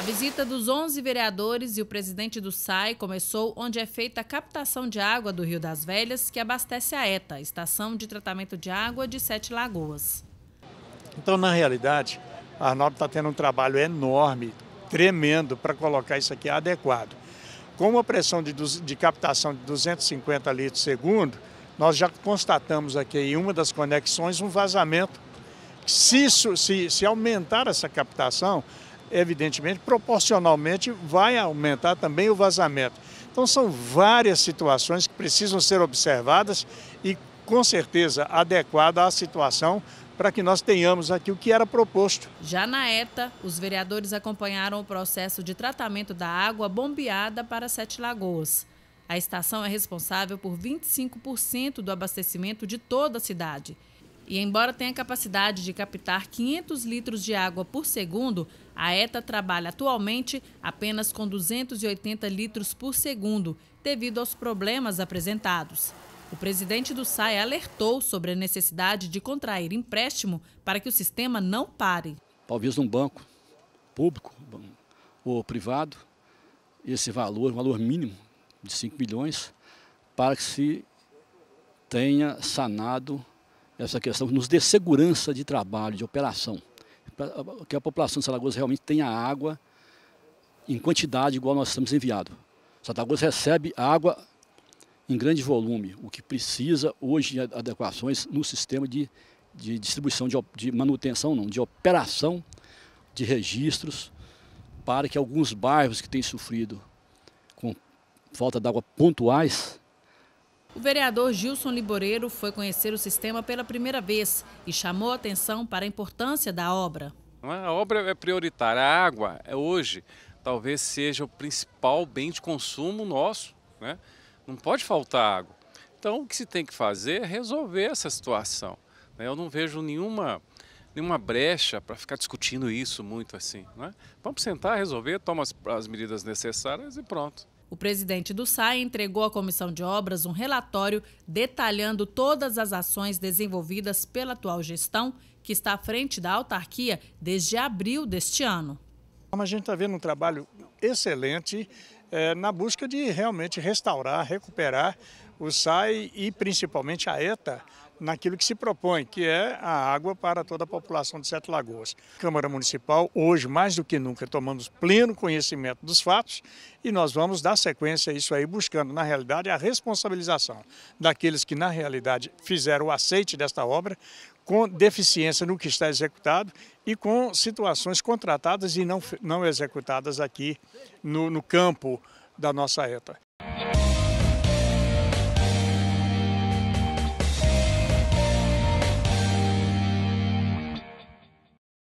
A visita dos 11 vereadores e o presidente do SAI começou onde é feita a captação de água do Rio das Velhas, que abastece a ETA, Estação de Tratamento de Água de Sete Lagoas. Então, na realidade, a Arnaldo está tendo um trabalho enorme, tremendo, para colocar isso aqui adequado. Com uma pressão de, de captação de 250 litros segundo, nós já constatamos aqui em uma das conexões um vazamento. Se, se, se aumentar essa captação, evidentemente, proporcionalmente vai aumentar também o vazamento. Então, são várias situações que precisam ser observadas e, com certeza, adequada à situação para que nós tenhamos aqui o que era proposto. Já na ETA, os vereadores acompanharam o processo de tratamento da água bombeada para Sete Lagoas. A estação é responsável por 25% do abastecimento de toda a cidade. E embora tenha capacidade de captar 500 litros de água por segundo, a ETA trabalha atualmente apenas com 280 litros por segundo, devido aos problemas apresentados. O presidente do SAI alertou sobre a necessidade de contrair empréstimo para que o sistema não pare. Talvez um banco público ou privado, esse valor, um valor mínimo de 5 milhões, para que se tenha sanado essa questão, nos dê segurança de trabalho, de operação. Que a população de Salagoas realmente tenha água em quantidade igual nós estamos enviado. Salagoas recebe água em grande volume, o que precisa hoje de adequações no sistema de, de distribuição, de, de manutenção, não, de operação de registros para que alguns bairros que têm sofrido com falta d'água pontuais o vereador Gilson Liboreiro foi conhecer o sistema pela primeira vez e chamou atenção para a importância da obra. É? A obra é prioritária. A água é hoje talvez seja o principal bem de consumo nosso. Né? Não pode faltar água. Então o que se tem que fazer é resolver essa situação. Né? Eu não vejo nenhuma, nenhuma brecha para ficar discutindo isso muito assim. Né? Vamos sentar, resolver, tomar as medidas necessárias e pronto. O presidente do SAI entregou à Comissão de Obras um relatório detalhando todas as ações desenvolvidas pela atual gestão, que está à frente da autarquia desde abril deste ano. A gente está vendo um trabalho excelente é, na busca de realmente restaurar, recuperar o SAI e principalmente a ETA, naquilo que se propõe, que é a água para toda a população de Sete Lagoas. Câmara Municipal, hoje mais do que nunca, tomamos pleno conhecimento dos fatos e nós vamos dar sequência a isso aí, buscando, na realidade, a responsabilização daqueles que, na realidade, fizeram o aceite desta obra com deficiência no que está executado e com situações contratadas e não, não executadas aqui no, no campo da nossa ETA.